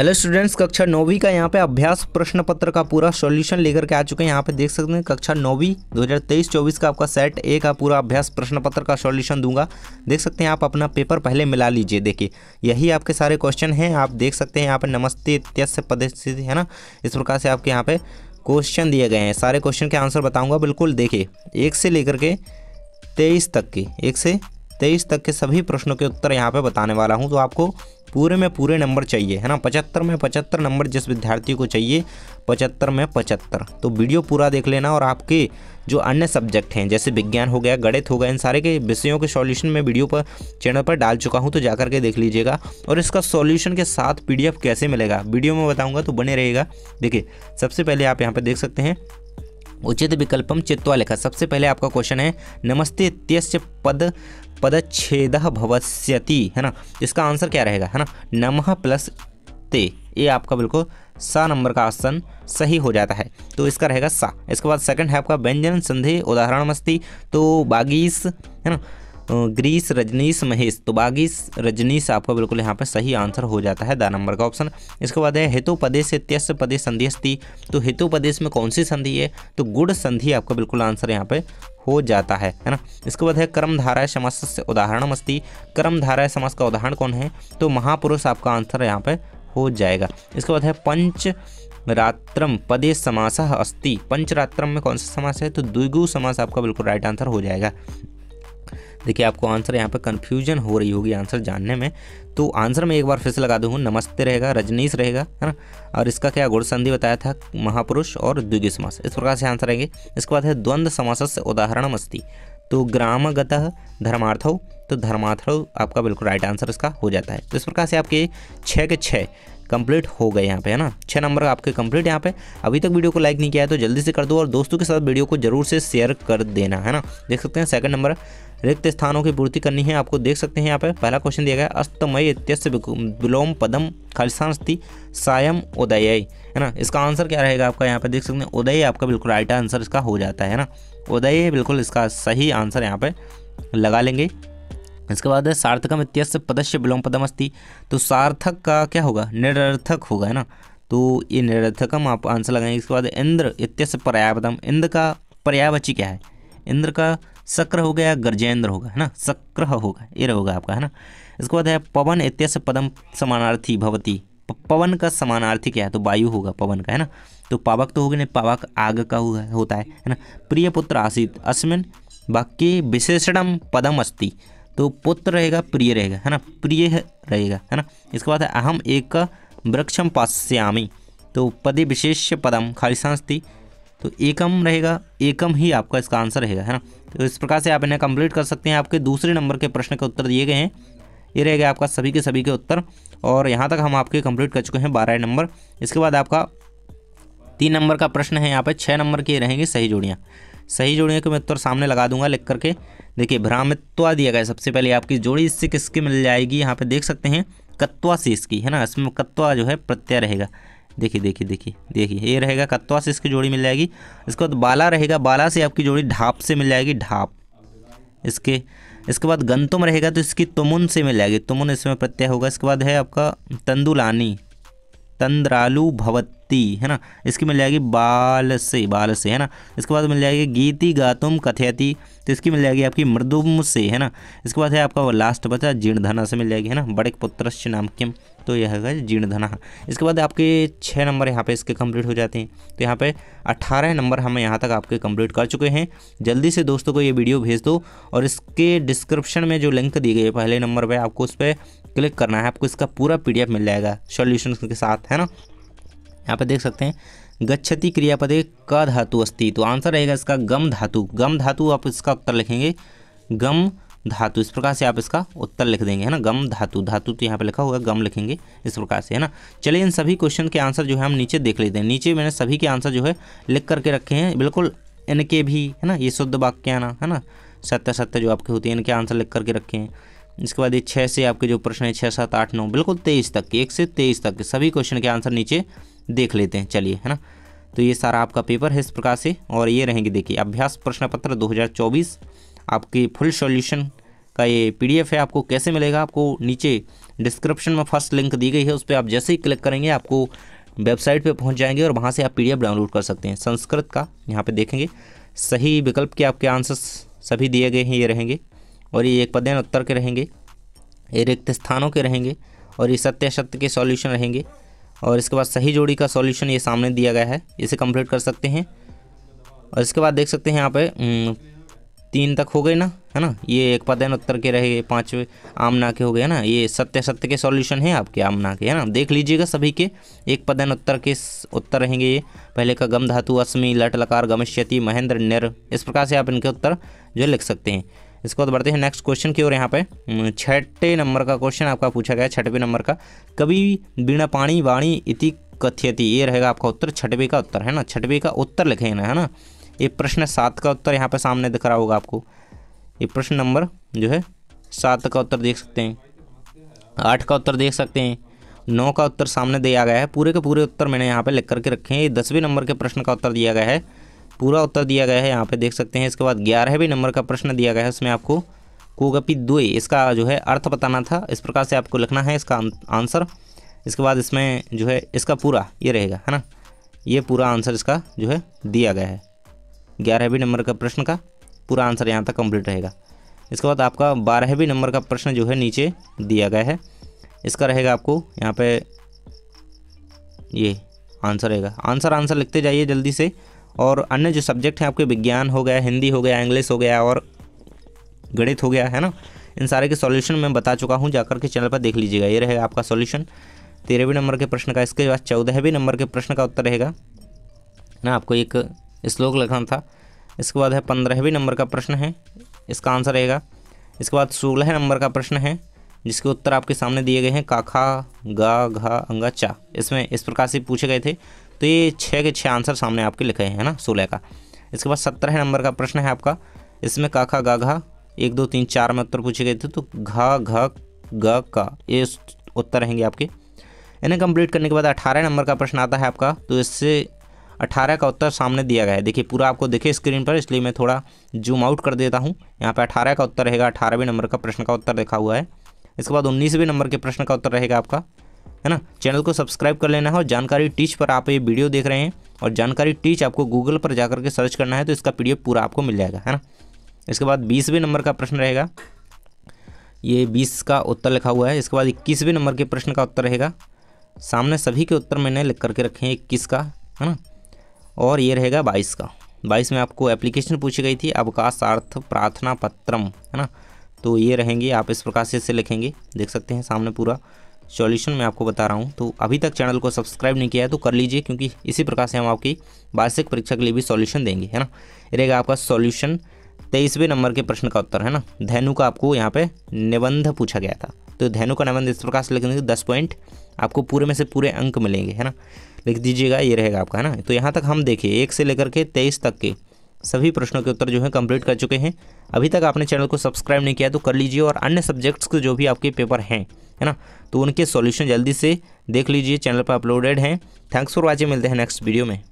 hello students कक्षा नौवीं का यहाँ पे अभ्यास प्रश्न पत्र का पूरा सॉल्यूशन लेकर के आ चुके हैं यहाँ पे देख सकते हैं कक्षा नौवीं 2023-24 का आपका सेट ए का पूरा अभ्यास प्रश्न पत्र का सॉल्यूशन दूंगा देख सकते हैं आप अपना पेपर पहले मिला लीजिए देखिए यही आपके सारे क्वेश्चन हैं आप देख सकते हैं यहाँ पर नमस्ते इत्यस्य पदस्थिति है ना इस प्रकार से आपके यहाँ पर क्वेश्चन दिए गए हैं सारे क्वेश्चन के आंसर बताऊँगा बिल्कुल देखिए एक से लेकर के तेईस तक के एक से तेईस तक के सभी प्रश्नों के उत्तर यहाँ पे बताने वाला हूँ तो आपको पूरे में पूरे नंबर चाहिए है ना पचहत्तर में पचहत्तर नंबर जिस विद्यार्थी को चाहिए पचहत्तर में पचहत्तर तो वीडियो पूरा देख लेना और आपके जो अन्य सब्जेक्ट हैं जैसे विज्ञान हो गया गणित हो गया इन सारे के विषयों के सॉल्यूशन में वीडियो पर चैनल पर डाल चुका हूं तो जाकर के देख लीजिएगा और इसका सॉल्यूशन के साथ पीडीएफ कैसे मिलेगा वीडियो में बताऊंगा तो बने रहेगा देखिए सबसे पहले आप यहाँ पर देख सकते हैं उचित विकल्प चित्वा लिखा सबसे पहले आपका क्वेश्चन है नमस्ते इत्यस्य पद पदच्छेद भवस्यति है ना इसका आंसर क्या रहेगा है ना नमः प्लस ते ये आपका बिल्कुल सा नंबर का आसन सही हो जाता है तो इसका रहेगा सा इसके बाद सेकंड है आपका व्यंजन संधि उदाहरण मस्ती तो बागीस है ना ग्रीस रजनीश महेश तो बागीस रजनीश आपका बिल्कुल यहाँ पर सही आंसर हो जाता है दा नंबर का ऑप्शन इसके बाद है हेतु पदे से त्यस पदे संधि अस्थि तो हेतु पदेश में कौन सी संधि है तो गुड़ संधि आपका बिल्कुल आंसर यहाँ पे हो जाता है है ना इसके बाद है धारा समास से उदाहरण कर्म धारा समास का उदाहरण कौन है तो महापुरुष आपका आंसर यहाँ पर हो जाएगा इसके बाद है पंच रात्रम पदे समास अस्ति पंचरात्रम में कौन सा समास है तो द्विगु समास आपका बिल्कुल राइट आंसर हो जाएगा देखिए आपको आंसर यहाँ पर कन्फ्यूजन हो रही होगी आंसर जानने में तो आंसर में एक बार फिर से लगा दूँ नमस्ते रहेगा रजनीश रहेगा है ना और इसका क्या गुण संधि बताया था महापुरुष और द्विगी समास इस प्रकार से आंसर आएंगे इसके बाद है द्वंद्व समास उदाहरण मस्ती तो ग्रामगत धर्मार्थ तो धर्मार्थ आपका बिल्कुल राइट आंसर इसका हो जाता है तो इस प्रकार से आपके छः के छः कंप्लीट हो गए यहाँ पे है ना छः नंबर का आपके कंप्लीट यहाँ पे अभी तक वीडियो को लाइक नहीं किया है तो जल्दी से कर दो और दोस्तों के साथ वीडियो को जरूर से शेयर कर देना है ना देख सकते हैं सेकंड नंबर रिक्त स्थानों की पूर्ति करनी है आपको देख सकते हैं यहाँ पे पहला क्वेश्चन दिया गया अस्तमय इत्यस्य विलोम पदम स्थिति सायम उदय है ना इसका आंसर क्या रहेगा आपका यहाँ पे देख सकते हैं उदय आपका बिल्कुल राइट आंसर इसका हो जाता है ना उदय बिल्कुल इसका सही आंसर यहाँ पे लगा लेंगे इसके बाद सार्थकम इत्यस्य पदस्य विलोम पदम अस्ति तो सार्थक का क्या होगा निरर्थक होगा है ना तो ये निरर्थकम आप आंसर लगाएंगे इसके बाद इंद्र इत्यस्य पर्यायपदम इंद्र का पर्यायवाची क्या है इंद्र का शक्र हो गया गर्जेंद्र होगा है ना शक्र होगा ये होगा आपका है ना इसके बाद है पवन इत्यस्य पदम समानार्थी भवती पवन का समानार्थी क्या है तो वायु होगा पवन का है ना तो पावक तो होगा नहीं पावक आग का होता है है ना प्रिय पुत्र आसित अस्मिन वाक्य विशेषणम पदम अस्ति तो पुत्र रहेगा प्रिय रहेगा है ना प्रिय रहेगा है ना इसके बाद है अहम एक वृक्षम पास्यामी तो पदे विशेष पदम खाली सांस थी तो एकम रहेगा एकम ही आपका इसका आंसर रहेगा है ना तो इस प्रकार से आप इन्हें कंप्लीट कर सकते हैं आपके दूसरे नंबर के प्रश्न के उत्तर दिए गए हैं ये रहेगा आपका सभी के सभी के उत्तर और यहाँ तक हम आपके कंप्लीट कर चुके हैं बारह नंबर इसके बाद आपका तीन नंबर का प्रश्न है यहाँ पर छः नंबर के रहेंगे सही जोड़ियाँ सही जोड़ियों के मैं उत्तर सामने लगा दूंगा लिख करके देखिए भ्रामित्वा दिया गया सबसे पहले आपकी जोड़ी इससे किसकी मिल जाएगी यहाँ पे देख सकते हैं कत्वा से इसकी है ना इसमें कत्वा जो है प्रत्यय रहेगा देखिए देखिए देखिए देखिए ये रहेगा कत्वा से इसकी जोड़ी मिल जाएगी इसके बाद बाला रहेगा बाला से आपकी जोड़ी ढाप से मिल जाएगी ढाप इसके इसके बाद गंतुम रहेगा तो इसकी तुमुन से मिल जाएगी तुमुन इसमें प्रत्यय होगा इसके बाद है आपका तंदुलानी तंद्रालू भवत गाती है ना इसकी मिल जाएगी बाल से बाल से है ना इसके बाद मिल जाएगी गीति गातुम कथयती तो इसकी मिल जाएगी आपकी मृदुम से है ना इसके बाद है आपका लास्ट बचा जीर्णधना से मिल जाएगी है ना बड़े पुत्र नाम किम तो यह है जीर्णधना इसके बाद आपके छः नंबर यहाँ पे इसके कंप्लीट हो जाते हैं तो यहाँ पे अट्ठारह नंबर हम यहाँ तक आपके कंप्लीट कर चुके हैं जल्दी से दोस्तों को ये वीडियो भेज दो और इसके डिस्क्रिप्शन में जो लिंक दी गई है पहले नंबर पर आपको उस पर क्लिक करना है आपको इसका पूरा पीडीएफ मिल जाएगा सॉल्यूशन के साथ है ना यहाँ पर देख सकते हैं गच्छति क्रियापदे क धातु अस्ति तो आंसर रहेगा इसका गम धातु गम धातु आप इसका उत्तर लिखेंगे गम धातु इस प्रकार से आप इसका उत्तर लिख देंगे है ना गम धातु धातु तो यहाँ पे लिखा होगा गम लिखेंगे इस प्रकार से है ना चलिए इन सभी क्वेश्चन के आंसर जो है हम नीचे देख लेते हैं नीचे मैंने सभी के आंसर जो है लिख करके रखे हैं बिल्कुल इनके भी है ना ये शुद्ध वाक्य आना है ना सत्य सत्य जो आपके होते हैं इनके आंसर लिख करके रखे हैं इसके बाद ये छः से आपके जो प्रश्न है छः सात आठ नौ बिल्कुल तेईस तक एक से तेईस तक सभी क्वेश्चन के आंसर नीचे देख लेते हैं चलिए है ना तो ये सारा आपका पेपर है इस प्रकार से और ये रहेंगे देखिए अभ्यास प्रश्न पत्र 2024 आपकी फुल सॉल्यूशन का ये पीडीएफ है आपको कैसे मिलेगा आपको नीचे डिस्क्रिप्शन में फर्स्ट लिंक दी गई है उस पर आप जैसे ही क्लिक करेंगे आपको वेबसाइट पे पहुंच जाएंगे और वहाँ से आप पीडीएफ डाउनलोड कर सकते हैं संस्कृत का यहाँ पर देखेंगे सही विकल्प के आपके आंसर्स सभी दिए गए हैं ये रहेंगे और ये एक पद्यन उत्तर के रहेंगे ये रिक्त स्थानों के रहेंगे और ये सत्य सत्य के सॉल्यूशन रहेंगे और इसके बाद सही जोड़ी का सॉल्यूशन ये सामने दिया गया है इसे कंप्लीट कर सकते हैं और इसके बाद देख सकते हैं यहाँ पे हम्म, तीन तक हो गए ना है ना ये एक पदैन उत्तर के रहे आम आमना के हो गए ना ये सत्य सत्य के सॉल्यूशन है आपके आमना के है ना देख लीजिएगा सभी के एक पदैन उत्तर के उत्तर रहेंगे ये पहले का गम धातु अश्मी लट लकार गमश्यति महेंद्र निर इस प्रकार से आप इनके उत्तर जो लिख सकते हैं इसके बाद बढ़ते हैं नेक्स्ट क्वेश्चन की ओर यहाँ पे हम्म, छठे नंबर का क्वेश्चन आपका पूछा गया छठवें नंबर का कभी बिना पानी वाणी इति कथियति ये रहेगा आपका उत्तर छठवे का उत्तर है ना छठवे का उत्तर लिखे ना है ना ये प्रश्न सात का उत्तर यहाँ पे सामने दिख रहा होगा आपको ये प्रश्न नंबर जो है सात का उत्तर देख सकते हैं आठ का उत्तर देख सकते हैं नौ का उत्तर सामने दिया गया है पूरे के पूरे उत्तर मैंने यहाँ पे लिख करके रखे हैं ये दसवें नंबर के प्रश्न का उत्तर दिया गया है पूरा उत्तर दिया गया है यहाँ पे देख सकते हैं इसके बाद ग्यारहवें नंबर का प्रश्न दिया गया है उसमें आपको कोगपी दुए इसका जो है अर्थ बताना था इस प्रकार से आपको लिखना है इसका आंसर इसके बाद इसमें जो है इसका पूरा ये रहेगा है ना ये पूरा आंसर इसका जो है दिया गया है ग्यारहवीं नंबर का प्रश्न का पूरा आंसर यहाँ तक कंप्लीट रहेगा इसके बाद आपका बारहवीं नंबर का प्रश्न जो है नीचे दिया गया है इसका रहेगा आपको यहाँ पे ये आंसर रहेगा आंसर आंसर लिखते जाइए जल्दी से और अन्य जो सब्जेक्ट हैं आपके विज्ञान हो गया हिंदी हो गया इंग्लिश हो गया और गणित हो गया है ना इन सारे के सॉल्यूशन मैं बता चुका हूँ जाकर के चैनल पर देख लीजिएगा ये रहेगा आपका सॉल्यूशन तेरहवें नंबर के प्रश्न का इसके बाद चौदहवें नंबर के प्रश्न का उत्तर रहेगा ना आपको एक श्लोक लिखना था इसके बाद है पंद्रहवें नंबर का प्रश्न है इसका आंसर रहेगा इसके बाद सोलह नंबर का प्रश्न है जिसके उत्तर आपके सामने दिए गए हैं काखा गा घा अंगा चा इसमें इस प्रकार से पूछे गए थे तो ये छः के छः आंसर सामने आपके लिखे हैं ना सोलह का इसके बाद सत्रह नंबर का प्रश्न है आपका इसमें काका गा एक दो तीन चार में उत्तर पूछे गए थे तो घा घ ग का ये उत्तर रहेंगे आपके इन्हें कंप्लीट करने के बाद अठारह नंबर का प्रश्न आता है आपका तो इससे अठारह का उत्तर सामने दिया गया है देखिए पूरा आपको दिखे स्क्रीन पर इसलिए मैं थोड़ा जूम आउट कर देता हूँ यहाँ पर अठारह का उत्तर रहेगा अठारहवें नंबर का प्रश्न का उत्तर देखा हुआ है इसके बाद उन्नीसवें नंबर के प्रश्न का उत्तर रहेगा आपका है ना चैनल को सब्सक्राइब कर लेना है और जानकारी टीच पर आप ये वीडियो देख रहे हैं और जानकारी टीच आपको गूगल पर जाकर के सर्च करना है तो इसका पी पूरा आपको मिल जाएगा है ना इसके बाद बीसवें नंबर का प्रश्न रहेगा ये बीस का उत्तर लिखा हुआ है इसके बाद इक्कीसवें नंबर के प्रश्न का उत्तर रहेगा सामने सभी के उत्तर मैंने लिख करके रखे हैं इक्कीस का है ना और ये रहेगा बाईस का बाईस में आपको एप्लीकेशन पूछी गई थी अवकाशार्थ प्रार्थना पत्रम है ना तो ये रहेंगे आप इस प्रकार से इसे लिखेंगे देख सकते हैं सामने पूरा सॉल्यूशन मैं आपको बता रहा हूँ तो अभी तक चैनल को सब्सक्राइब नहीं किया है तो कर लीजिए क्योंकि इसी प्रकार से हम आपकी वार्षिक परीक्षा के लिए भी सॉल्यूशन देंगे है ना रहेगा आपका सॉल्यूशन तेईसवें नंबर के प्रश्न का उत्तर है ना धैनु का आपको यहाँ पे निबंध पूछा गया था तो धैनु का निबंध इस प्रकार से लिखेंगे दस पॉइंट आपको पूरे में से पूरे अंक मिलेंगे है ना लिख दीजिएगा ये रहेगा आपका है ना तो यहाँ तक हम देखिए एक से लेकर के तेईस तक के सभी प्रश्नों के उत्तर जो है कंप्लीट कर चुके हैं अभी तक आपने चैनल को सब्सक्राइब नहीं किया तो कर लीजिए और अन्य सब्जेक्ट्स के जो भी आपके पेपर हैं है ना तो उनके सॉल्यूशन जल्दी से देख लीजिए चैनल पर अपलोडेड हैं थैंक्स फॉर वॉचिंग मिलते हैं नेक्स्ट वीडियो में